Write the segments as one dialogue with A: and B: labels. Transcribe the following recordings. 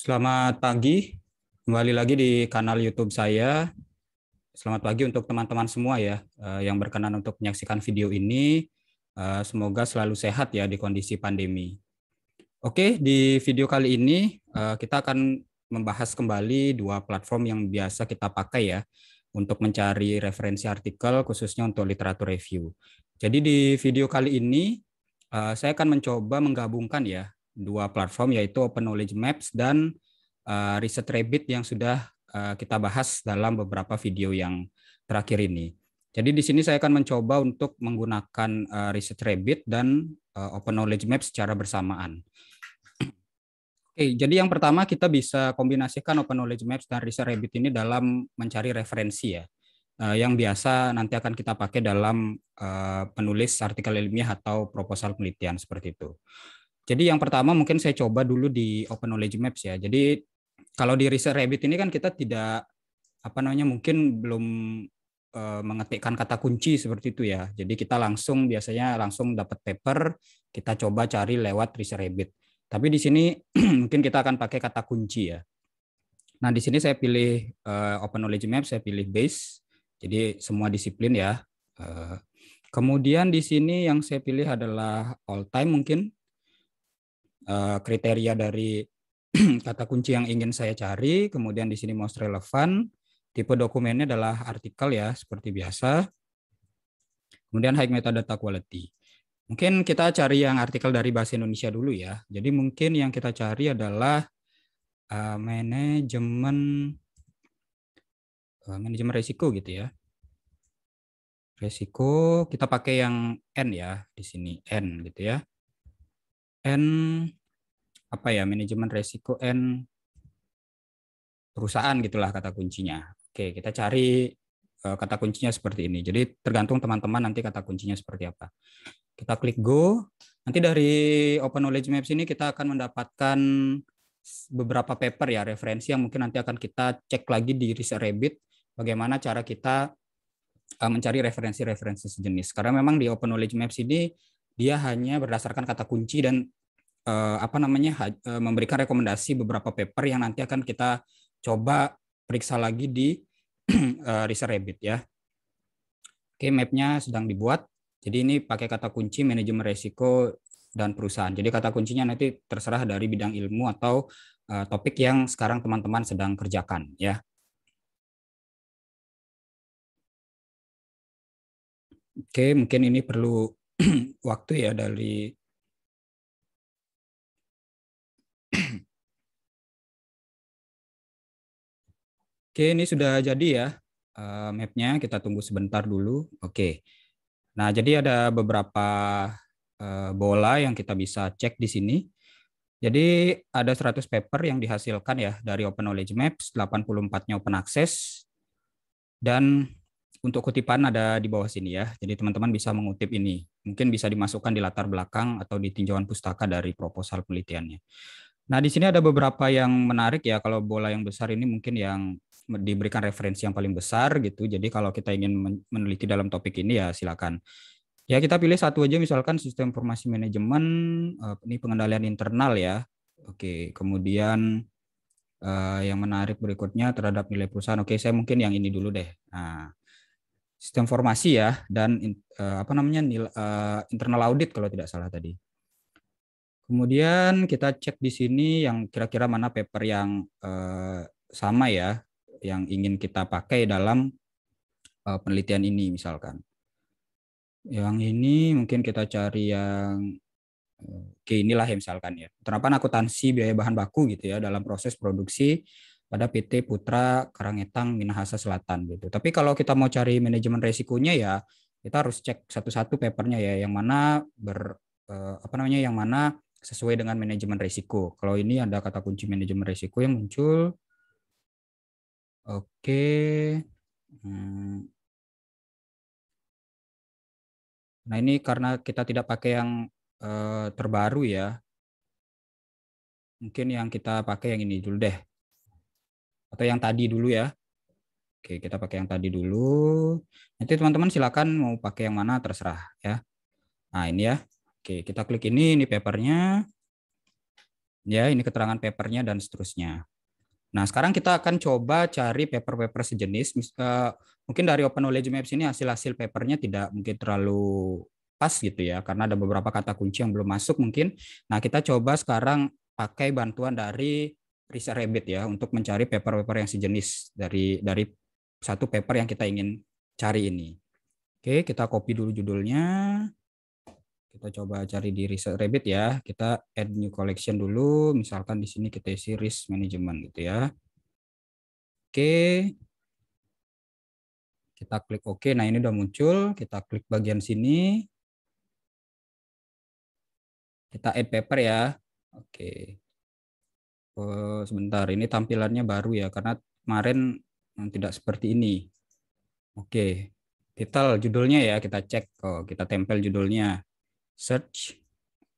A: Selamat pagi,
B: kembali lagi di kanal YouTube saya. Selamat pagi untuk teman-teman semua ya eh, yang berkenan untuk menyaksikan video ini. Eh, semoga selalu sehat ya di kondisi pandemi. Oke, di video kali ini eh, kita akan membahas kembali dua platform yang biasa kita pakai ya untuk mencari referensi artikel khususnya untuk literatur review. Jadi di video kali ini saya akan mencoba menggabungkan ya dua platform yaitu Open Knowledge Maps dan uh, eh, Riset Rabbit yang sudah uh, kita bahas dalam beberapa video yang terakhir ini. Jadi di sini saya akan mencoba untuk menggunakan uh, eh, Riset Rabbit dan uh, Open Knowledge Maps secara bersamaan. Oke, jadi yang pertama kita bisa kombinasikan Open Knowledge Maps dan Riset Rabbit ini dalam mencari referensi ya yang biasa nanti akan kita pakai dalam uh, penulis artikel ilmiah atau proposal penelitian seperti itu. Jadi yang pertama mungkin saya coba dulu di Open Knowledge Maps ya. Jadi kalau di Research Rabbit ini kan kita tidak apa namanya mungkin belum eh, mengetikkan kata kunci seperti itu ya. Jadi kita langsung biasanya langsung dapat paper, kita coba cari lewat Research Rabbit. Tapi di sini mungkin kita akan pakai kata kunci ya. Nah, di sini saya pilih uh, Open Knowledge Maps, saya pilih base. Jadi semua disiplin ya. Uh, kemudian di sini yang saya pilih adalah all time mungkin. Eh, kriteria dari kata kunci yang ingin saya cari, kemudian di sini most relevant, tipe dokumennya adalah artikel ya seperti biasa. Kemudian high metadata quality. Mungkin kita cari yang artikel dari bahasa Indonesia dulu ya. Jadi mungkin yang kita cari adalah uh, manajemen uh, manajemen risiko gitu ya. Risiko kita pakai yang N ya di sini N gitu ya and apa ya manajemen resiko and perusahaan gitulah kata kuncinya. Oke, kita cari eh, kata kuncinya seperti ini. Jadi tergantung teman-teman nanti kata kuncinya seperti apa. Kita klik go. Nanti dari Open Knowledge Maps ini kita akan mendapatkan beberapa paper ya referensi yang mungkin nanti akan kita cek lagi di Research Rabbit bagaimana cara kita eh, mencari referensi-referensi sejenis. Karena memang di Open Knowledge Maps ini dia hanya berdasarkan kata kunci dan uh, apa namanya ha, eh, memberikan rekomendasi beberapa paper yang nanti akan kita coba periksa lagi di uh, Research Rabbit ya. Oke, mapnya sedang dibuat. Jadi ini pakai kata kunci manajemen resiko dan perusahaan. Jadi kata kuncinya nanti terserah dari bidang ilmu atau uh, topik yang sekarang teman-teman sedang
A: kerjakan ya. Oke, mungkin ini perlu waktu ya dari
B: Oke, ini sudah jadi ya uh, mapnya. Kita tunggu sebentar dulu. Oke. Nah, jadi ada beberapa uh, bola yang kita bisa cek di sini. Jadi ada 100 paper yang dihasilkan ya dari Open Knowledge Maps, 84-nya open access, dan untuk kutipan ada di bawah sini ya. Jadi teman-teman bisa mengutip ini. Mungkin bisa dimasukkan di latar belakang atau di tinjauan pustaka dari proposal penelitiannya. Nah, di sini ada beberapa yang menarik ya. Kalau bola yang besar ini mungkin yang diberikan referensi yang paling besar gitu. Jadi kalau kita ingin meneliti dalam topik ini ya silakan. Ya kita pilih satu aja misalkan sistem informasi manajemen eh, ini pengendalian internal ya. Oke, kemudian eh, yang menarik berikutnya terhadap nilai perusahaan. Oke, saya mungkin yang ini dulu deh. Nah, sistem formasi ya dan uh, apa namanya nil, uh, internal audit kalau tidak salah tadi. Kemudian kita cek di sini yang kira-kira mana paper yang uh, sama ya yang ingin kita pakai dalam uh, penelitian ini misalkan. Yang ini mungkin kita cari yang oke okay, inilah ya misalkan ya. Penerapan akuntansi biaya bahan baku gitu ya dalam proses produksi pada PT Putra Karangetang Minahasa Selatan gitu. Tapi kalau kita mau cari manajemen resikonya ya kita harus cek satu-satu papernya ya yang mana ber eh, apa namanya yang mana sesuai dengan manajemen risiko. Kalau ini ada kata kunci manajemen risiko yang muncul. Oke. Hmm.
A: Nah, ini karena kita tidak pakai yang eh, terbaru
B: ya. Mungkin yang kita pakai yang ini dulu deh atau yang tadi dulu ya. Oke, kita pakai yang tadi dulu. Nanti teman-teman silakan mau pakai yang mana terserah ya. Nah, ini ya. Oke, kita klik ini, ini papernya. Ya, ini keterangan papernya dan seterusnya. Nah, sekarang kita akan coba cari paper-paper sejenis. Eh, mungkin dari Open Knowledge Maps ini hasil-hasil papernya tidak mungkin terlalu pas gitu ya, karena ada beberapa kata kunci yang belum masuk mungkin. Nah, kita coba sekarang pakai bantuan dari riset rabbit ya untuk mencari paper-paper yang sejenis dari dari satu paper yang kita ingin cari ini. Oke, kita copy dulu judulnya. Kita coba cari di riset rabbit ya. Kita add new collection dulu. Misalkan di sini kita isi risk management gitu ya. Oke. Kita klik OK. Nah, ini udah muncul.
A: Kita klik bagian sini. Kita add
B: paper ya. Oke. Oh, sebentar ini tampilannya baru ya karena kemarin eh, tidak seperti ini oke title judulnya ya kita cek oh, kita tempel judulnya search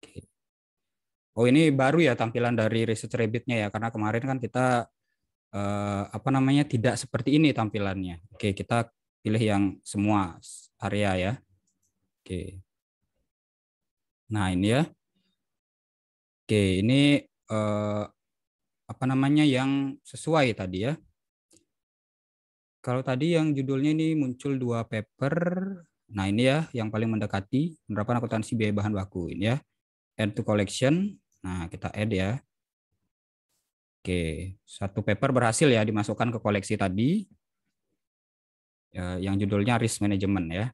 B: oke oh ini baru ya tampilan dari research rabbitnya ya karena kemarin kan kita eh, apa namanya tidak seperti ini tampilannya oke kita pilih yang semua area ya oke nah ini ya oke ini eh, apa namanya yang sesuai tadi ya. Kalau tadi yang judulnya ini muncul dua paper. Nah ini ya yang paling mendekati penerapan akuntansi biaya bahan baku ini ya. Add to collection. Nah kita add ya. Oke, satu paper berhasil ya dimasukkan ke koleksi tadi. Ya, yang judulnya risk management ya.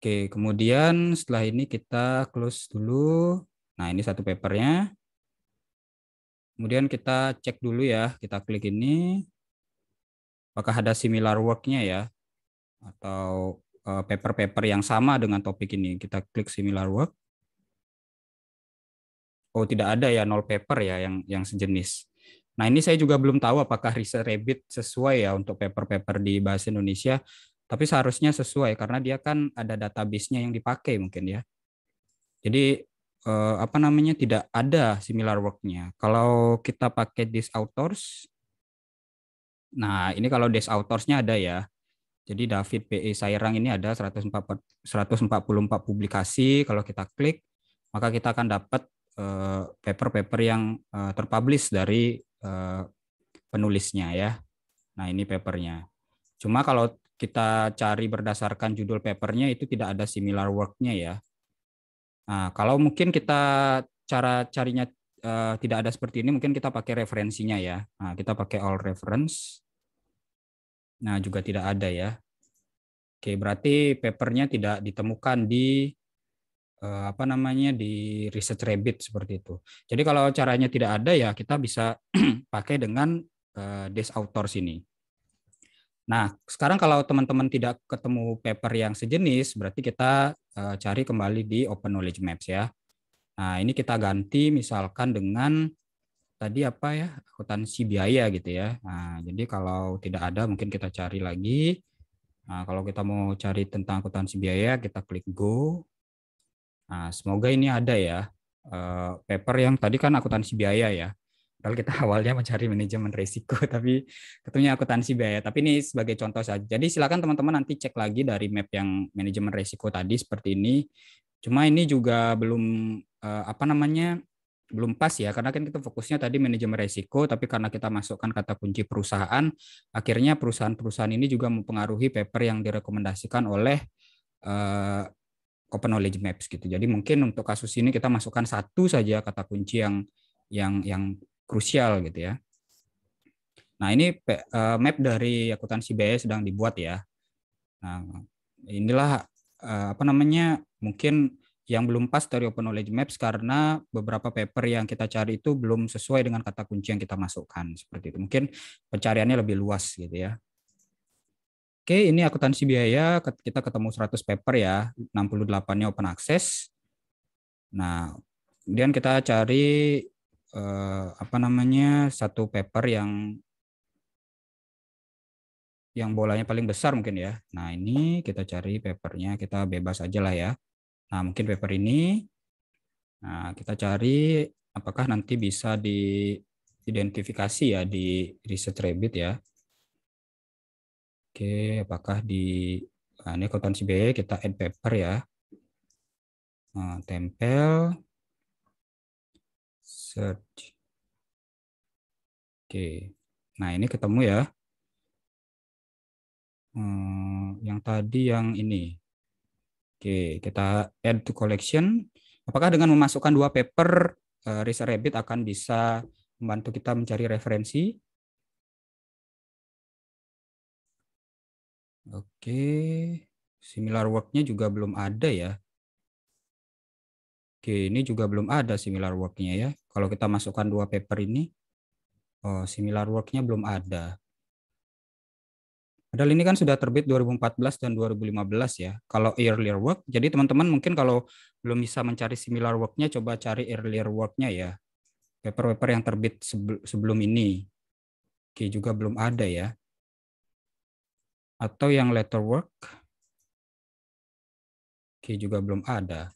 B: Oke, kemudian setelah ini kita close dulu. Nah, ini satu papernya. Kemudian kita cek dulu ya, kita klik ini. Apakah ada similar work-nya ya? Atau eh, paper-paper yang sama dengan topik ini. Kita klik similar work. Oh, tidak ada ya nol paper ya yang yang sejenis. Nah, ini saya juga belum tahu apakah riset Rabbit sesuai ya untuk paper-paper di bahasa Indonesia, tapi seharusnya sesuai karena dia kan ada database-nya yang dipakai mungkin ya. Jadi uh, apa namanya tidak ada similar worknya. Kalau kita pakai this authors, nah ini kalau this authorsnya ada ya. Jadi David PE Sairang ini ada 144, 144 publikasi. Kalau kita klik, maka kita akan dapat eh, paper-paper uh, yang uh, terpublish dari uh, penulisnya ya. Nah ini papernya. Cuma kalau kita cari berdasarkan judul papernya itu tidak ada similar worknya ya. Nah, kalau mungkin kita cara carinya uh, tidak ada seperti ini, mungkin kita pakai referensinya ya. Nah, kita pakai all reference. Nah, juga tidak ada ya. Oke, berarti papernya tidak ditemukan di uh, apa namanya di research rabbit seperti itu. Jadi kalau caranya tidak ada ya kita bisa pakai dengan uh, des authors ini. Nah, sekarang kalau teman-teman tidak ketemu paper yang sejenis, berarti kita uh, cari kembali di Open Knowledge Maps ya. Nah, ini kita ganti misalkan dengan tadi apa ya, akuntansi biaya gitu ya. Nah, jadi kalau tidak ada mungkin kita cari lagi. Nah, kalau kita mau cari tentang akuntansi biaya, kita klik go. Nah, semoga ini ada ya. Uh, paper yang tadi kan akuntansi biaya ya kalau kita awalnya mencari manajemen risiko, tapi ketemunya akuntansi biaya. Tapi ini sebagai contoh saja. Jadi silakan teman-teman nanti cek lagi dari map yang manajemen risiko tadi seperti ini. Cuma ini juga belum eh, apa namanya belum pas ya karena kan kita fokusnya tadi manajemen risiko tapi karena kita masukkan kata kunci perusahaan akhirnya perusahaan-perusahaan ini juga mempengaruhi paper yang direkomendasikan oleh uh, Open Knowledge Maps gitu. Jadi mungkin untuk kasus ini kita masukkan satu saja kata kunci yang yang yang krusial gitu ya. Nah, ini eh, map dari akuntansi biaya sedang dibuat ya. Nah, inilah eh, apa namanya? Mungkin yang belum pas dari Open Knowledge Maps karena beberapa paper yang kita cari itu belum sesuai dengan kata kunci yang kita masukkan seperti itu. Mungkin pencariannya lebih luas gitu ya. Oke, ini akuntansi biaya kita ketemu 100 paper ya, 68-nya open access. Nah, kemudian kita cari eh, apa namanya satu paper yang yang bolanya paling besar mungkin ya. Nah ini kita cari papernya, kita bebas aja lah ya. Nah mungkin paper ini, nah kita cari apakah nanti bisa diidentifikasi ya di research Rabbit ya. Oke, apakah di nah, ini akuntansi B kita add paper ya. Nah, tempel,
A: search. Oke.
B: Nah, ini ketemu ya. Hmm, yang tadi yang ini. Oke, kita add to collection. Apakah dengan memasukkan dua paper, eh, research Rabbit akan bisa membantu kita mencari referensi? Oke, similar work-nya juga belum ada ya. Oke, ini juga belum ada similar work-nya ya. Kalau kita masukkan dua paper ini, oh, similar work-nya belum ada. Padahal ini kan sudah terbit 2014 dan 2015 ya. Kalau earlier work, jadi teman-teman mungkin kalau belum bisa mencari similar work-nya, coba cari earlier work-nya ya. Paper-paper yang terbit sebelum ini. Oke, juga belum ada ya. Atau yang later work. Oke, juga belum ada.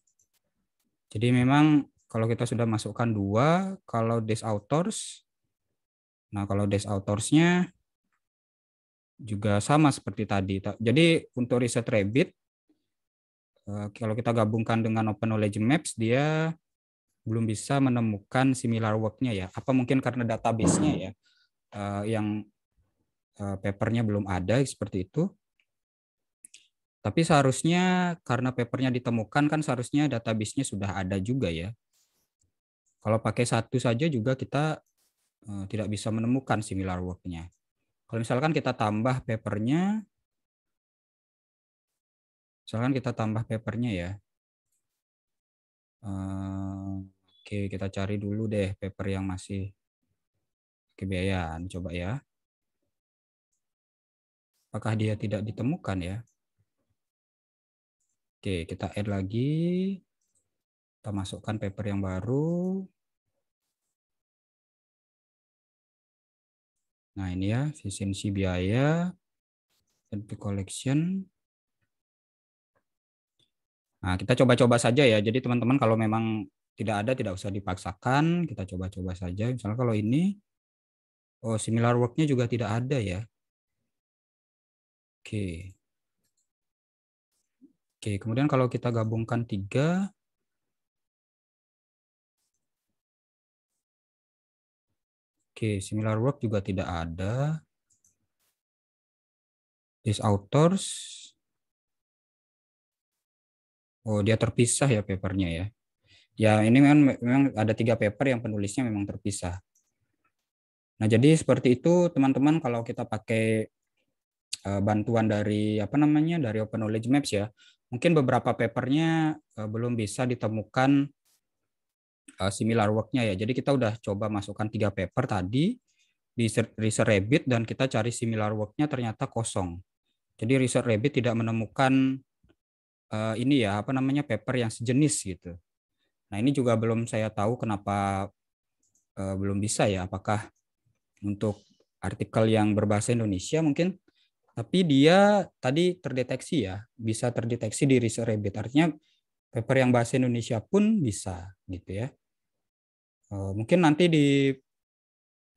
B: Jadi memang kalau kita sudah masukkan dua, kalau des authors, nah kalau des authorsnya juga sama seperti tadi. Jadi untuk riset Rabbit, eh, kalau kita gabungkan dengan Open Knowledge Maps, dia belum bisa menemukan similar work-nya ya. Apa mungkin karena database-nya ya, eh, yang eh, papernya belum ada seperti itu. Tapi seharusnya karena papernya ditemukan kan seharusnya database-nya sudah ada juga ya. Kalau pakai satu saja juga kita eh, tidak bisa menemukan similar work-nya. Kalau misalkan kita tambah papernya, misalkan kita tambah papernya ya. Eh, oke, kita cari dulu deh paper yang masih kebiayaan. Coba ya. Apakah dia tidak ditemukan ya?
A: Oke, kita add lagi. Kita masukkan paper yang baru.
B: Nah, ini ya, efisiensi biaya, entry collection. Nah, kita coba-coba saja ya. Jadi teman-teman kalau memang tidak ada, tidak usah dipaksakan. Kita coba-coba saja. Misalnya kalau ini, oh similar work-nya juga tidak ada ya. Oke.
A: Oke, kemudian kalau kita gabungkan tiga, Oke, similar work juga tidak ada. This authors.
B: Oh, dia terpisah ya papernya ya. Ya, ini memang, memang ada tiga paper yang penulisnya memang terpisah. Nah, jadi seperti itu teman-teman kalau kita pakai eh, bantuan dari apa namanya dari Open Knowledge Maps ya mungkin beberapa papernya uh, belum bisa ditemukan uh, similar worknya ya. Jadi kita udah coba masukkan tiga paper tadi di Research Rabbit dan kita cari similar worknya ternyata kosong. Jadi Research Rabbit tidak menemukan uh, ini ya apa namanya paper yang sejenis gitu. Nah ini juga belum saya tahu kenapa uh, belum bisa ya. Apakah untuk artikel yang berbahasa Indonesia mungkin tapi dia tadi terdeteksi ya, bisa terdeteksi di Research Rabbit. Artinya paper yang bahasa Indonesia pun bisa gitu ya. Eh, mungkin nanti di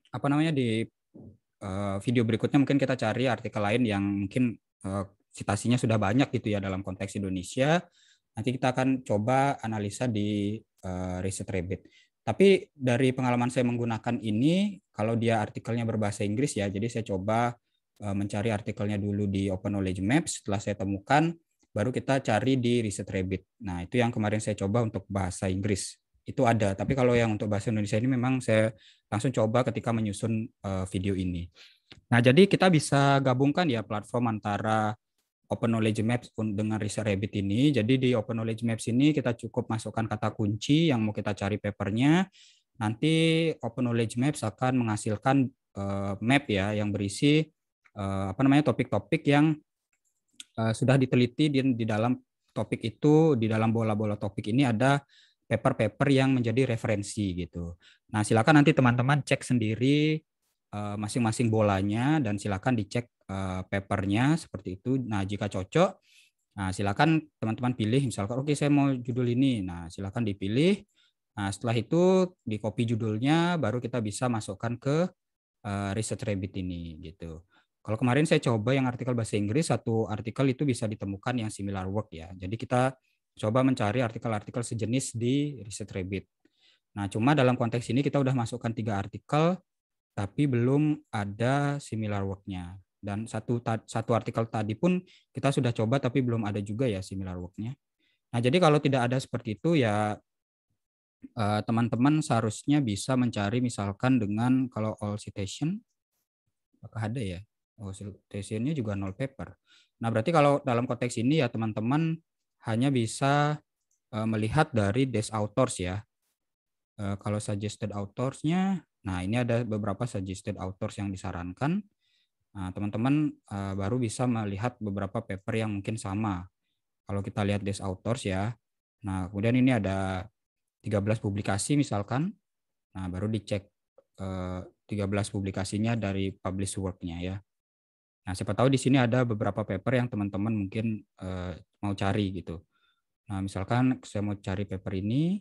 B: apa namanya di eh, video berikutnya mungkin kita cari artikel lain yang mungkin eh, citasinya sudah banyak gitu ya dalam konteks Indonesia. Nanti kita akan coba analisa di Research Rabbit. Tapi dari pengalaman saya menggunakan ini, kalau dia artikelnya berbahasa Inggris ya, jadi saya coba Eh, mencari artikelnya dulu di Open Knowledge Maps. Setelah saya temukan, baru kita cari di Research Rabbit. Nah, itu yang kemarin saya coba untuk bahasa Inggris. Itu ada, tapi kalau yang untuk bahasa Indonesia ini memang saya langsung coba ketika menyusun eh, video ini. Nah, jadi kita bisa gabungkan ya platform antara Open Knowledge Maps dengan Research Rabbit ini. Jadi di Open Knowledge Maps ini kita cukup masukkan kata kunci yang mau kita cari papernya. Nanti Open Knowledge Maps akan menghasilkan eh, map ya yang berisi uh, apa namanya topik-topik yang uh, sudah diteliti di, di dalam topik itu di dalam bola-bola topik ini ada paper-paper yang menjadi referensi gitu. Nah silakan nanti teman-teman cek sendiri masing eh, masing-masing bolanya dan silakan dicek uh, papernya seperti itu. Nah jika cocok, nah silakan teman-teman pilih misalkan oke okay, saya mau judul ini, nah silakan dipilih. Nah setelah itu di copy judulnya baru kita bisa masukkan ke uh, research rabbit ini gitu. Kalau kemarin saya coba yang artikel bahasa Inggris, satu artikel itu bisa ditemukan yang similar work ya. Jadi kita coba mencari artikel-artikel sejenis di Research Rabbit. Nah, cuma dalam konteks ini kita udah masukkan tiga artikel, tapi belum ada similar worknya. Dan satu satu artikel tadi pun kita sudah coba tapi belum ada juga ya similar worknya. Nah, jadi kalau tidak ada seperti itu ya eh, teman-teman seharusnya bisa mencari misalkan dengan kalau all citation apakah ada ya? hasil tesisnya juga nol paper. Nah, berarti kalau dalam konteks ini ya teman-teman hanya bisa eh, melihat dari des authors ya. Eh, kalau suggested authorsnya, nah ini ada beberapa suggested authors yang disarankan. Nah, teman-teman eh, baru bisa melihat beberapa paper yang mungkin sama. Kalau kita lihat des authors ya. Nah, kemudian ini ada 13 publikasi misalkan. Nah, baru dicek 13 publikasinya dari publish work-nya ya. Nah, siapa tahu di sini ada beberapa paper yang teman-teman mungkin uh, mau cari gitu. Nah, misalkan saya mau cari paper ini,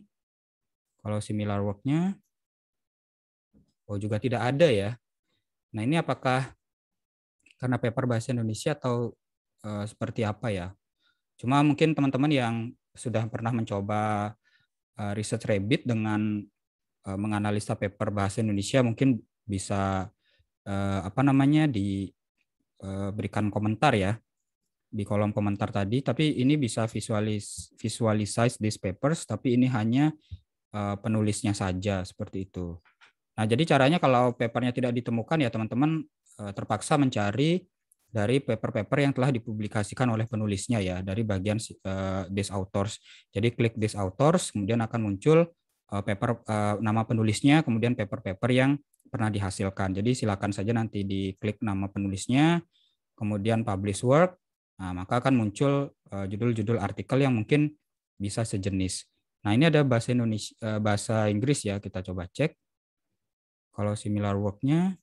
B: kalau similar work-nya, oh juga tidak ada ya. Nah, ini apakah karena paper bahasa Indonesia atau uh, seperti apa ya? Cuma mungkin teman-teman yang sudah pernah mencoba uh, research Rabbit dengan uh, menganalisa paper bahasa Indonesia mungkin bisa uh, apa namanya di Eh, berikan komentar ya di kolom komentar tadi. Tapi ini bisa visualis visualize these papers, tapi ini hanya eh, penulisnya saja seperti itu. Nah, jadi caranya kalau papernya tidak ditemukan ya teman-teman eh, terpaksa mencari dari paper-paper yang telah dipublikasikan oleh penulisnya ya dari bagian uh, authors. Jadi klik these authors, kemudian akan muncul paper nama penulisnya, kemudian paper-paper yang pernah dihasilkan. Jadi silakan saja nanti diklik nama penulisnya, kemudian publish work, nah, maka akan muncul eh, judul-judul artikel yang mungkin bisa sejenis. Nah ini ada bahasa Indonesia, eh, bahasa Inggris ya kita coba cek. Kalau similar worknya,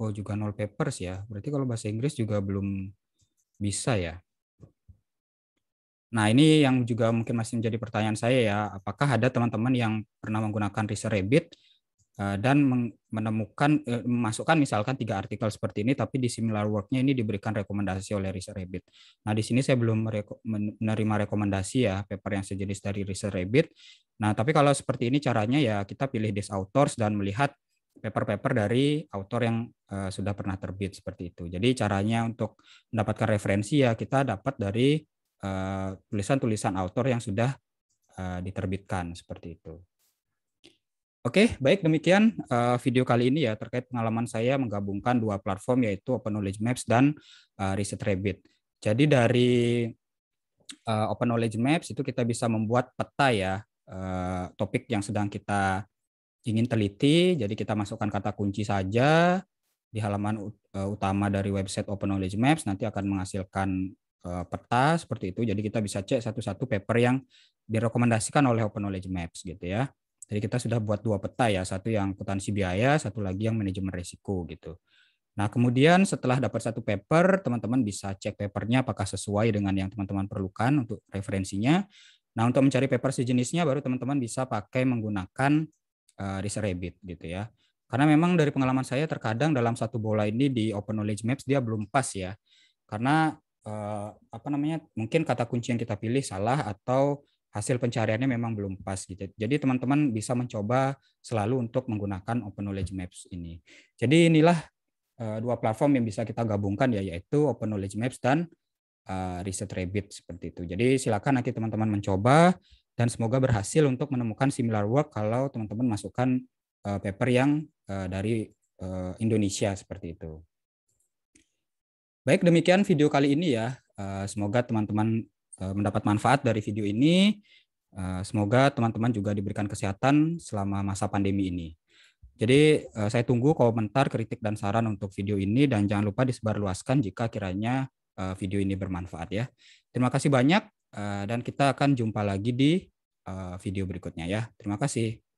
B: oh juga null papers ya. Berarti kalau bahasa Inggris juga belum bisa ya. Nah, ini yang juga mungkin masih menjadi pertanyaan saya ya, apakah ada teman-teman yang pernah menggunakan Rabbit? Eh, dan menemukan eh, memasukkan misalkan tiga artikel seperti ini tapi di similar worknya ini diberikan rekomendasi oleh Research Rabbit. Nah di sini saya belum menerima rekomendasi ya paper yang sejenis dari Research Rabbit. Nah tapi kalau seperti ini caranya ya kita pilih des authors dan melihat paper-paper dari author yang uh, sudah pernah terbit seperti itu. Jadi caranya untuk mendapatkan referensi ya kita dapat dari tulisan-tulisan uh, author yang sudah uh, diterbitkan seperti itu. Oke, baik demikian uh, video kali ini ya terkait pengalaman saya menggabungkan dua platform yaitu Open Knowledge Maps dan uh, eh, Research Rabbit. Jadi dari uh, Open Knowledge Maps itu kita bisa membuat peta ya uh, topik yang sedang kita ingin teliti. Jadi kita masukkan kata kunci saja di halaman utama dari website Open Knowledge Maps nanti akan menghasilkan uh, peta seperti itu. Jadi kita bisa cek satu-satu paper yang direkomendasikan oleh Open Knowledge Maps gitu ya. Jadi kita sudah buat dua peta ya, satu yang potensi biaya, satu lagi yang manajemen risiko gitu. Nah kemudian setelah dapat satu paper, teman-teman bisa cek papernya apakah sesuai dengan yang teman-teman perlukan untuk referensinya. Nah untuk mencari paper sejenisnya baru teman-teman bisa pakai menggunakan uh, rabbit gitu ya. Karena memang dari pengalaman saya terkadang dalam satu bola ini di Open Knowledge Maps dia belum pas ya. Karena uh, apa namanya? mungkin kata kunci yang kita pilih salah atau hasil pencariannya memang belum pas gitu. Jadi teman-teman bisa mencoba selalu untuk menggunakan Open Knowledge Maps ini. Jadi inilah eh, dua platform yang bisa kita gabungkan ya yaitu Open Knowledge Maps dan uh, Rabbit seperti itu. Jadi silakan nanti teman-teman mencoba dan semoga berhasil untuk menemukan similar work kalau teman-teman masukkan eh, paper yang dari Indonesia seperti itu. Baik demikian video kali ini ya. semoga teman-teman Eh, mendapat manfaat dari video ini. Eh, semoga teman-teman juga diberikan kesehatan selama masa pandemi ini. Jadi eh, saya tunggu komentar, kritik, dan saran untuk video ini dan jangan lupa disebarluaskan jika kiranya video ini bermanfaat ya. Terima kasih banyak dan kita akan jumpa lagi di video berikutnya ya.
A: Terima kasih.